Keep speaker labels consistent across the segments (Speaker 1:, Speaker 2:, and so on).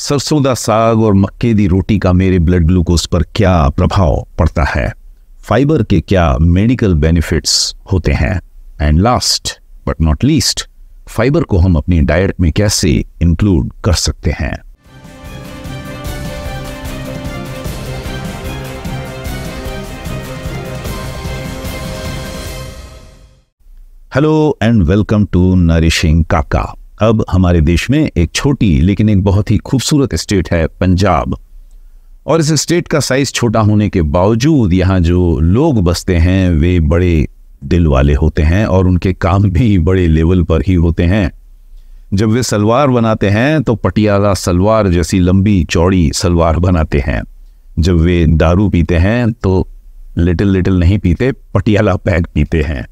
Speaker 1: सरसों का साग और मक्के की रोटी का मेरे ब्लड ग्लूकोज पर क्या प्रभाव पड़ता है फाइबर के क्या मेडिकल बेनिफिट्स होते हैं and last but not least fiber को हम अपनी डाइट में कैसे इंक्लूड कर सकते हैं hello and welcome to nourishing Kaka अब हमारे देश में एक छोटी लेकिन एक बहुत ही खूबसूरत स्टेट है पंजाब और इस स्टेट का साइज छोटा होने के बावजूद यहाँ जो लोग बसते हैं वे बड़े दिल वाले होते हैं और उनके काम भी बड़े लेवल पर ही होते हैं जब वे सलवार बनाते हैं तो पटियाला सलवार जैसी लंबी चौड़ी सलवार बनाते हैं जब वे दारू पीते हैं तो लिटिल लिटिल नहीं पीते पटियाला पैग पीते हैं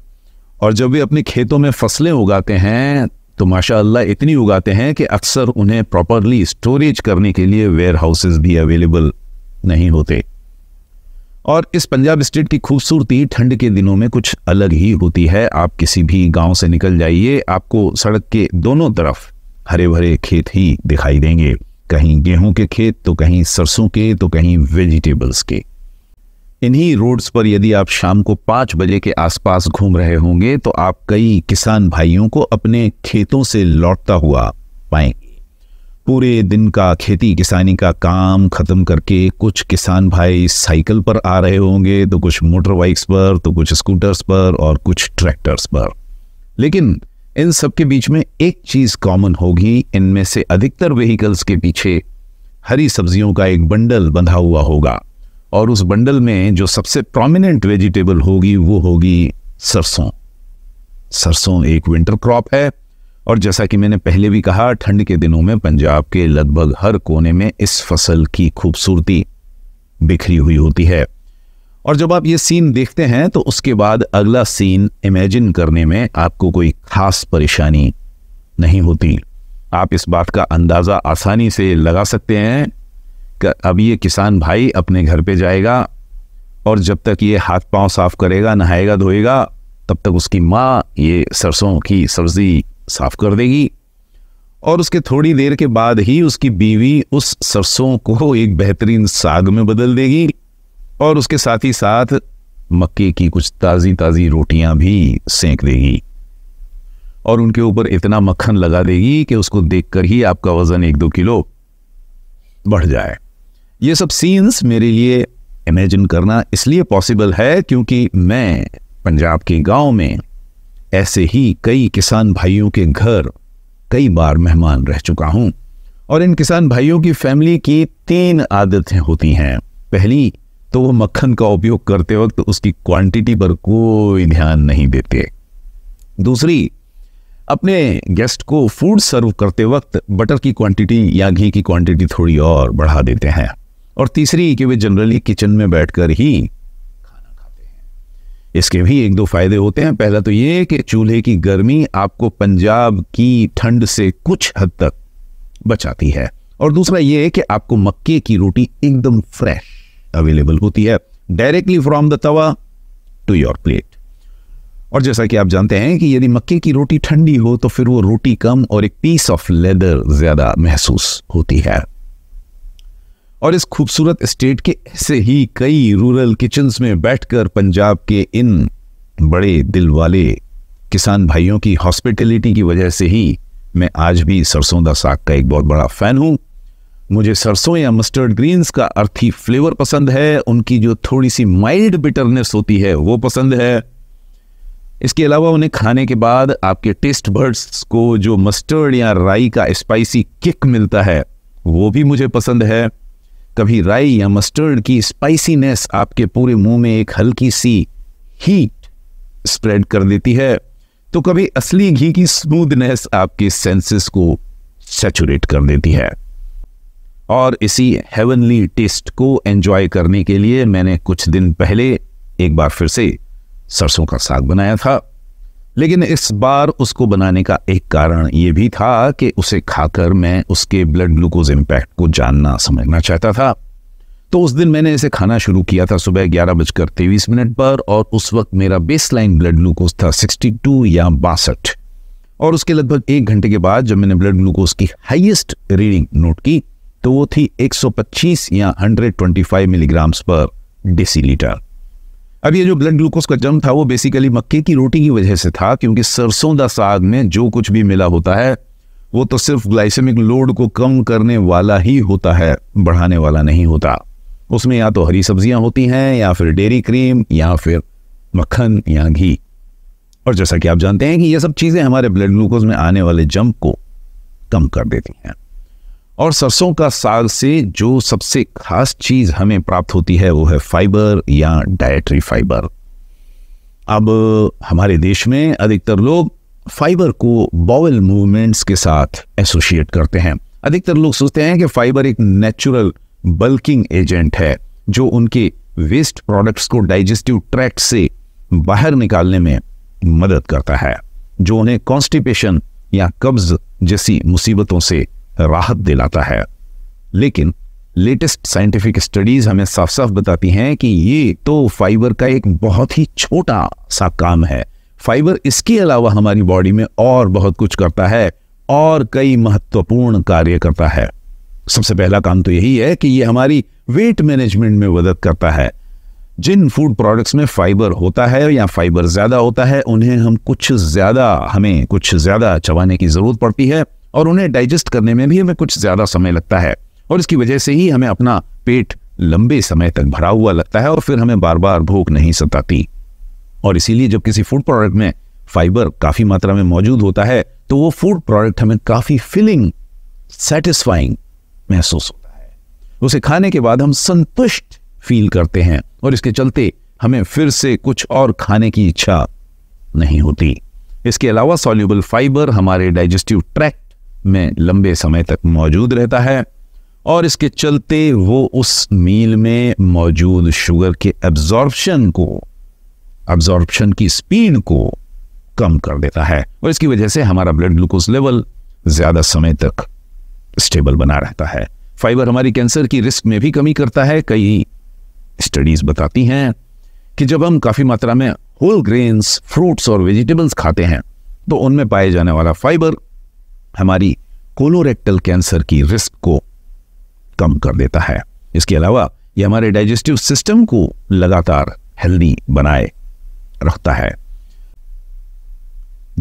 Speaker 1: और जब वे अपने खेतों में फसलें उगाते हैं तो माशाल्लाह इतनी उगाते हैं कि अक्सर उन्हें प्रॉपरली स्टोरेज करने के लिए वेयर हाउसेज भी अवेलेबल नहीं होते और इस पंजाब स्टेट की खूबसूरती ठंड के दिनों में कुछ अलग ही होती है आप किसी भी गांव से निकल जाइए आपको सड़क के दोनों तरफ हरे भरे खेत ही दिखाई देंगे कहीं गेहूं के खेत तो कहीं सरसों के तो कहीं वेजिटेबल्स के इन्हीं रोड्स पर यदि आप शाम को पाँच बजे के आसपास घूम रहे होंगे तो आप कई किसान भाइयों को अपने खेतों से लौटता हुआ पाएंगे पूरे दिन का खेती किसानी का काम ख़त्म करके कुछ किसान भाई साइकिल पर आ रहे होंगे तो कुछ मोटर बाइक्स पर तो कुछ स्कूटर्स पर और कुछ ट्रैक्टर्स पर लेकिन इन सबके बीच में एक चीज़ कॉमन होगी इनमें से अधिकतर व्हीकल्स के पीछे हरी सब्जियों का एक बंडल बंधा हुआ होगा और उस बंडल में जो सबसे प्रोमिनेंट वेजिटेबल होगी वो होगी सरसों सरसों एक विंटर क्रॉप है और जैसा कि मैंने पहले भी कहा ठंड के दिनों में पंजाब के लगभग हर कोने में इस फसल की खूबसूरती बिखरी हुई होती है और जब आप ये सीन देखते हैं तो उसके बाद अगला सीन इमेजिन करने में आपको कोई खास परेशानी नहीं होती आप इस बात का अंदाज़ा आसानी से लगा सकते हैं अब ये किसान भाई अपने घर पे जाएगा और जब तक ये हाथ पांव साफ करेगा नहाएगा धोएगा तब तक उसकी माँ ये सरसों की सब्जी साफ कर देगी और उसके थोड़ी देर के बाद ही उसकी बीवी उस सरसों को एक बेहतरीन साग में बदल देगी और उसके साथ ही साथ मक्के की कुछ ताज़ी ताज़ी रोटियां भी सेंक देगी और उनके ऊपर इतना मक्खन लगा देगी कि उसको देखकर ही आपका वज़न एक दो किलो बढ़ जाए ये सब सीन्स मेरे लिए इमेजिन करना इसलिए पॉसिबल है क्योंकि मैं पंजाब के गांव में ऐसे ही कई किसान भाइयों के घर कई बार मेहमान रह चुका हूं और इन किसान भाइयों की फैमिली की तीन आदतें होती हैं पहली तो वो मक्खन का उपयोग करते वक्त उसकी क्वांटिटी पर कोई ध्यान नहीं देते दूसरी अपने गेस्ट को फूड सर्व करते वक्त बटर की क्वांटिटी या घी की क्वांटिटी थोड़ी और बढ़ा देते हैं और तीसरी कि वे जनरली किचन में बैठकर ही खाना खाते हैं इसके भी एक दो फायदे होते हैं पहला तो ये कि चूल्हे की गर्मी आपको पंजाब की ठंड से कुछ हद तक बचाती है और दूसरा ये कि आपको मक्के की रोटी एकदम फ्रेश अवेलेबल होती है directly from the tava to your plate और जैसा कि आप जानते हैं कि यदि मक्के की रोटी ठंडी हो तो फिर वो रोटी कम और एक पीस ऑफ लेदर ज्यादा महसूस होती है और इस खूबसूरत स्टेट के ऐसे ही कई रूरल किचन्स में बैठकर पंजाब के इन बड़े दिल वाले किसान भाइयों की हॉस्पिटलिटी की वजह से ही मैं आज भी सरसों दा साग का एक बहुत बड़ा फ़ैन हूँ मुझे सरसों या मस्टर्ड ग्रीन्स का अर्थी फ्लेवर पसंद है उनकी जो थोड़ी सी माइल्ड बिटरनेस होती है वो पसंद है इसके अलावा उन्हें खाने के बाद आपके टेस्ट बर्ड्स को जो मस्टर्ड या राई का स्पाइसी किक मिलता है वो भी मुझे पसंद है कभी राई या मस्टर्ड की स्पाइसीनेस आपके पूरे मुंह में एक हल्की सी हीट स्प्रेड कर देती है तो कभी असली घी की स्मूदनेस आपके सेंसेस को सेचुरेट कर देती है और इसी हेवनली टेस्ट को एंजॉय करने के लिए मैंने कुछ दिन पहले एक बार फिर से सरसों का साग बनाया था लेकिन इस बार उसको बनाने का एक कारण यह भी था कि उसे खाकर मैं उसके ब्लड ग्लूकोज इम्पैक्ट को जानना समझना चाहता था तो उस दिन मैंने इसे खाना शुरू किया था सुबह ग्यारह बजकर तेईस मिनट पर और उस वक्त मेरा बेस लाइन ब्लड ग्लूकोज था 62 या बासठ और उसके लगभग एक घंटे के बाद जब मैंने ब्लड ग्लूकोज की हाइएस्ट रीडिंग नोट की तो वो थी 125 या 125 मिलीग्राम्स पर डेसीलीटर अब ये जो ब्लड ग्लूकोज का जम था वो बेसिकली मक्के की रोटी की वजह से था क्योंकि सरसों का साग में जो कुछ भी मिला होता है वो तो सिर्फ ग्लाइसेमिक लोड को कम करने वाला ही होता है बढ़ाने वाला नहीं होता उसमें या तो हरी सब्जियां होती हैं या फिर डेयरी क्रीम या फिर मक्खन या घी और जैसा कि आप जानते हैं कि ये सब चीज़ें हमारे ब्लड ग्लूकोज में आने वाले जंप को कम कर देती हैं और सरसों का साग से जो सबसे खास चीज हमें प्राप्त होती है वो है फाइबर या डायट्री फाइबर अब हमारे देश में अधिकतर लोग फाइबर को बॉवल मूवमेंट्स के साथ एसोशिएट करते हैं अधिकतर लोग सोचते हैं कि फाइबर एक नेचुरल बल्किंग एजेंट है जो उनके वेस्ट प्रोडक्ट्स को डाइजेस्टिव ट्रैक्ट से बाहर निकालने में मदद करता है जो उन्हें कॉन्स्टिपेशन या कब्ज जैसी मुसीबतों से राहत दिलाता है लेकिन लेटेस्ट साइंटिफिक स्टडीज हमें साफ साफ बताती हैं कि ये तो फाइबर का एक बहुत ही छोटा सा काम है फाइबर इसके अलावा हमारी बॉडी में और बहुत कुछ करता है और कई महत्वपूर्ण कार्य करता है सबसे पहला काम तो यही है कि ये हमारी वेट मैनेजमेंट में मदद करता है जिन फूड प्रोडक्ट्स में फाइबर होता है या फाइबर ज़्यादा होता है उन्हें हम कुछ ज़्यादा हमें कुछ ज़्यादा चबाने की ज़रूरत पड़ती है और उन्हें डाइजेस्ट करने में भी हमें कुछ ज़्यादा समय लगता है और इसकी वजह से ही हमें अपना पेट लंबे समय तक भरा हुआ लगता है और फिर हमें बार बार भूख नहीं सताती और इसीलिए जब किसी फूड प्रोडक्ट में फाइबर काफ़ी मात्रा में मौजूद होता है तो वो फूड प्रोडक्ट हमें काफ़ी फीलिंग सेटिस्फाइंग महसूस होता है उसे खाने के बाद हम संतुष्ट फील करते हैं और इसके चलते हमें फिर से कुछ और खाने की इच्छा नहीं होती इसके अलावा सॉल्यूबल फाइबर हमारे डाइजेस्टिव ट्रैक में लंबे समय तक मौजूद रहता है और इसके चलते वो उस मील में मौजूद शुगर के एब्जॉर्प्शन को एब्जॉर्प्शन की स्पीड को कम कर देता है और इसकी वजह से हमारा ब्लड ग्लूकोज लेवल ज़्यादा समय तक स्टेबल बना रहता है फाइबर हमारी कैंसर की रिस्क में भी कमी करता है कई स्टडीज़ बताती हैं कि जब हम काफ़ी मात्रा में होल ग्रेन्स फ्रूट्स और वेजिटेबल्स खाते हैं तो उनमें पाए जाने वाला फाइबर हमारी कोलोरेक्टल कैंसर की रिस्क को कम कर देता है इसके अलावा यह हमारे डाइजेस्टिव सिस्टम को लगातार हेल्दी बनाए रखता है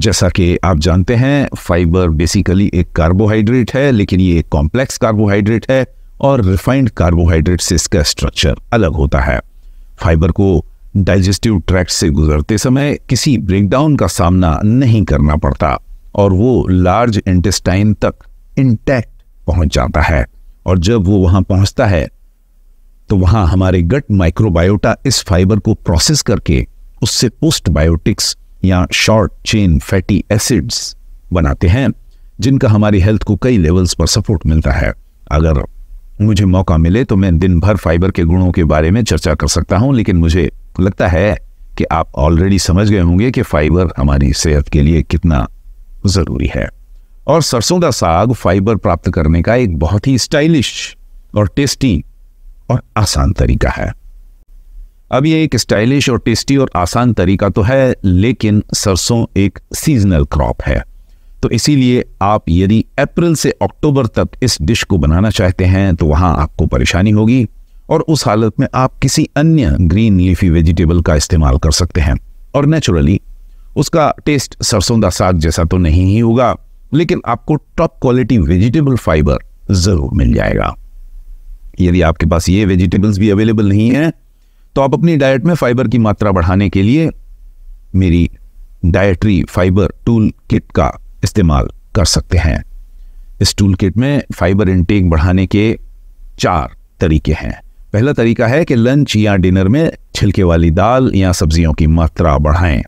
Speaker 1: जैसा कि आप जानते हैं फाइबर बेसिकली एक कार्बोहाइड्रेट है लेकिन ये एक कॉम्प्लेक्स कार्बोहाइड्रेट है और रिफाइंड कार्बोहाइड्रेट से इसका स्ट्रक्चर अलग होता है फाइबर को डाइजेस्टिव ट्रैक्ट से गुजरते समय किसी ब्रेकडाउन का सामना नहीं करना पड़ता और वो लार्ज इंटेस्टाइन तक इंटैक्ट पहुंच जाता है और जब वो वहां पहुंचता है तो वहां हमारे गट माइक्रोबायोटा इस फाइबर को प्रोसेस करके उससे पोस्ट बायोटिक्स या शॉर्ट चेन फैटी एसिड्स बनाते हैं जिनका हमारी हेल्थ को कई लेवल्स पर सपोर्ट मिलता है अगर मुझे मौका मिले तो मैं दिन भर फाइबर के गुणों के बारे में चर्चा कर सकता हूं लेकिन मुझे लगता है कि आप ऑलरेडी समझ गए होंगे कि फाइबर हमारी सेहत के लिए कितना जरूरी है और सरसों का साग फाइबर प्राप्त करने का एक बहुत ही स्टाइलिश और टेस्टी और आसान तरीका है अब ये एक स्टाइलिश और टेस्टी और आसान तरीका तो है लेकिन सरसों एक सीजनल क्रॉप है तो इसीलिए आप यदि अप्रैल से अक्टूबर तक इस डिश को बनाना चाहते हैं तो वहां आपको परेशानी होगी और उस हालत में आप किसी अन्य ग्रीन लीफी वेजिटेबल का इस्तेमाल कर सकते हैं और नेचुरली उसका टेस्ट सरसों का साग जैसा तो नहीं ही होगा लेकिन आपको टॉप क्वालिटी वेजिटेबल फाइबर जरूर मिल जाएगा यदि आपके पास ये वेजिटेबल्स भी अवेलेबल नहीं है तो आप अपनी डाइट में फाइबर की मात्रा बढ़ाने के लिए मेरी डायट्री फाइबर टूल किट का इस्तेमाल कर सकते हैं इस टूल किट में फाइबर इनटेक बढ़ाने के चार तरीके हैं पहला तरीका है कि लंच या डिनर में छिलके वाली दाल या सब्जियों की मात्रा बढ़ाएं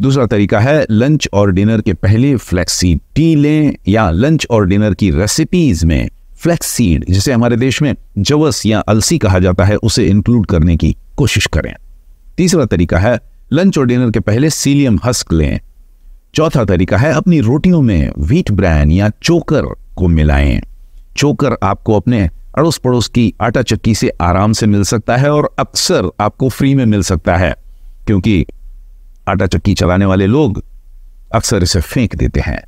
Speaker 1: दूसरा तरीका है लंच और डिनर के पहले फ्लैक्सीड लें या लंच और डिनर की रेसिपीज में फ्लैक्सीड जिसे हमारे देश में जवस या अलसी कहा जाता है उसे इंक्लूड करने की कोशिश करें तीसरा तरीका है लंच और डिनर के पहले सीलियम हस्क लें चौथा तरीका है अपनी रोटियों में व्हीट ब्रैन या चोकर को मिलाएं चोकर आपको अपने अड़ोस पड़ोस की आटा चक्की से आराम से मिल सकता है और अक्सर आपको फ्री में मिल सकता है क्योंकि आटा चक्की चलाने वाले लोग अक्सर इसे फेंक देते हैं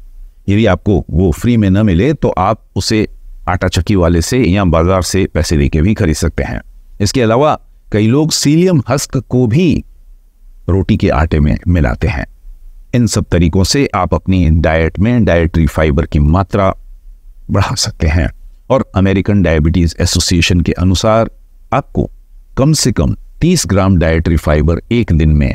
Speaker 1: यदि आपको वो फ्री में न मिले तो आप उसे आटा चक्की वाले से या बाजार से पैसे देके भी खरीद सकते हैं इसके अलावा कई लोग सीलियम हस्क को भी रोटी के आटे में मिलाते हैं इन सब तरीकों से आप अपनी डाइट में डायट्री फाइबर की मात्रा बढ़ा सकते हैं और अमेरिकन डायबिटीज़ एसोसिएशन के अनुसार आपको कम से कम 30 ग्राम डायट्री फाइबर एक दिन में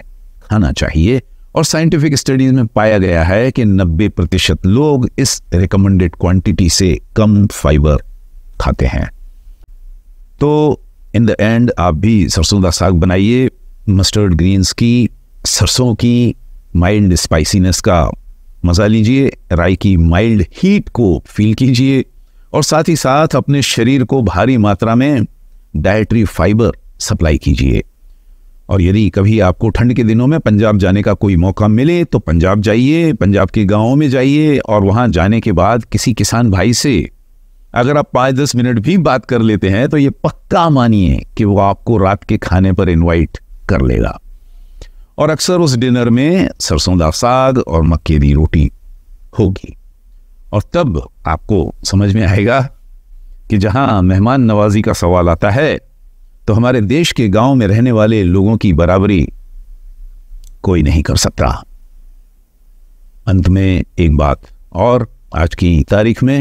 Speaker 1: खाना चाहिए और साइंटिफिक स्टडीज में पाया गया है कि 90 प्रतिशत लोग इस रिकमेंडेड क्वांटिटी से कम फाइबर खाते हैं तो इन द एंड आप भी सरसों का साग बनाइए मस्टर्ड ग्रीन्स की सरसों की माइल्ड स्पाइसीनेस का मज़ा लीजिए राई की माइल्ड हीट को फील कीजिए और साथ ही साथ अपने शरीर को भारी मात्रा में डायट्री फाइबर सप्लाई कीजिए और यदि कभी आपको ठंड के दिनों में पंजाब जाने का कोई मौका मिले तो पंजाब जाइए पंजाब के गांवों में जाइए और वहाँ जाने के बाद किसी किसान भाई से अगर आप पाँच दस मिनट भी बात कर लेते हैं तो ये पक्का मानिए कि वो आपको रात के खाने पर इनवाइट कर लेगा और अक्सर उस डिनर में सरसों का साग और मक्के की रोटी होगी और तब आपको समझ में आएगा कि जहां मेहमान नवाजी का सवाल आता है तो हमारे देश के गांव में रहने वाले लोगों की बराबरी कोई नहीं कर सकता अंत में एक बात और आज की तारीख में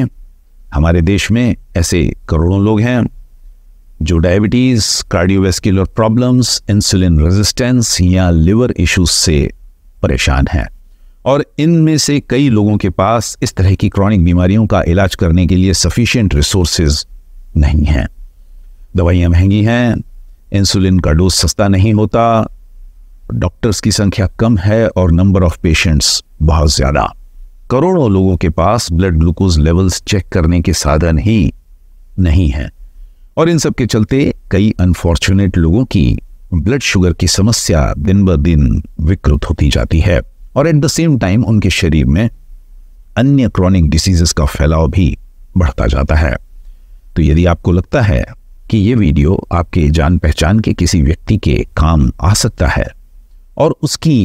Speaker 1: हमारे देश में ऐसे करोड़ों लोग हैं जो diabetes cardiovascular problems insulin resistance या लिवर इश्यूज से परेशान हैं और इनमें से कई लोगों के पास इस तरह की क्रॉनिक बीमारियों का इलाज करने के लिए सफिशियंट रिसोर्सेज नहीं हैं दवाइयाँ महंगी हैं इंसुलिन का डोज सस्ता नहीं होता डॉक्टर्स की संख्या कम है और नंबर ऑफ पेशेंट्स बहुत ज़्यादा करोड़ों लोगों के पास ब्लड ग्लूकोज लेवल्स चेक करने के साधन ही नहीं हैं और इन सब के चलते कई अनफॉर्चुनेट लोगों की ब्लड शुगर की समस्या दिन ब दिन विकृत होती जाती है और एट द सेम टाइम उनके शरीर में अन्य क्रॉनिक डिसीजेस का फैलाव भी बढ़ता जाता है तो यदि आपको लगता है कि ये वीडियो आपके जान पहचान के किसी व्यक्ति के काम आ सकता है और उसकी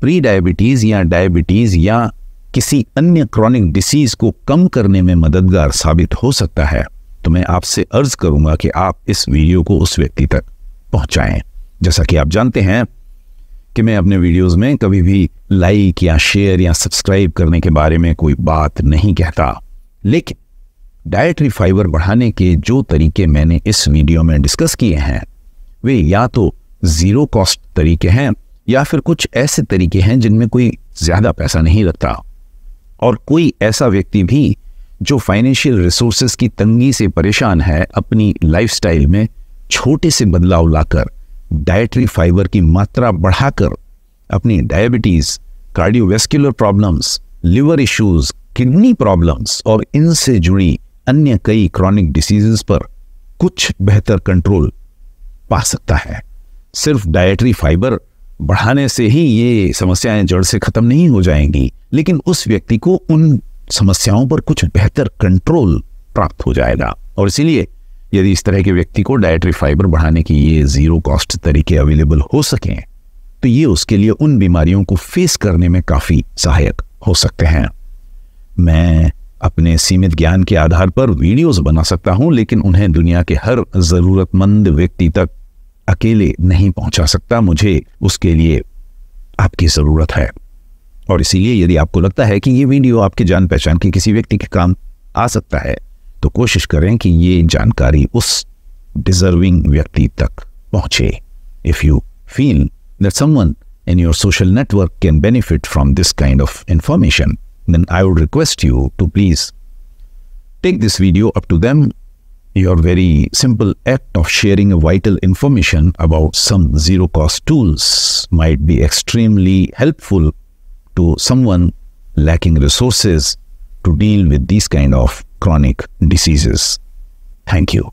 Speaker 1: प्री डायबिटीज़ या डायबिटीज़ या किसी अन्य क्रॉनिक डिसीज़ को कम करने में मददगार साबित हो सकता है तो मैं आपसे अर्ज करूंगा कि आप इस वीडियो को उस व्यक्ति तक पहुंचाएं जैसा कि आप जानते हैं कि मैं अपने वीडियोस में कभी भी लाइक या शेयर या सब्सक्राइब करने के बारे में कोई बात नहीं कहता लेकिन डायट्री फाइबर बढ़ाने के जो तरीके मैंने इस वीडियो में डिस्कस किए हैं वे या तो ज़ीरो कॉस्ट तरीके हैं या फिर कुछ ऐसे तरीके हैं जिनमें कोई ज़्यादा पैसा नहीं लगता और कोई ऐसा व्यक्ति भी जो फाइनेंशियल रिसोर्सेज की तंगी से परेशान है अपनी लाइफस्टाइल में छोटे से बदलाव लाकर डायट्री फाइबर की मात्रा बढ़ाकर अपनी diabetes cardiovascular problems liver issues kidney problems और इनसे जुड़ी अन्य कई क्रॉनिक डिसीजेस पर कुछ बेहतर कंट्रोल पा सकता है सिर्फ डाइटरी फाइबर बढ़ाने से ही ये समस्याएं जड़ से खत्म नहीं हो जाएंगी लेकिन उस व्यक्ति को उन समस्याओं पर कुछ बेहतर कंट्रोल प्राप्त हो जाएगा और इसीलिए यदि इस तरह के व्यक्ति को डाइटरी फाइबर बढ़ाने के ये जीरो कॉस्ट तरीके अवेलेबल हो सके तो ये उसके लिए उन बीमारियों को फेस करने में काफ़ी सहायक हो सकते हैं मैं अपने सीमित ज्ञान के आधार पर वीडियोस बना सकता हूं लेकिन उन्हें दुनिया के हर जरूरतमंद व्यक्ति तक अकेले नहीं पहुंचा सकता मुझे उसके लिए आपकी ज़रूरत है और इसीलिए यदि आपको लगता है कि ये वीडियो आपके जान पहचान के किसी व्यक्ति के काम आ सकता है तो कोशिश करें कि ये जानकारी उस डिजर्विंग व्यक्ति तक पहुंचे if you feel that someone in your social network can benefit from this kind of information then I would request you to please take this video up to them. Your very simple act of sharing a vital information about some zero cost tools might be extremely helpful to someone lacking resources to deal with these kind of chronic diseases. Thank you.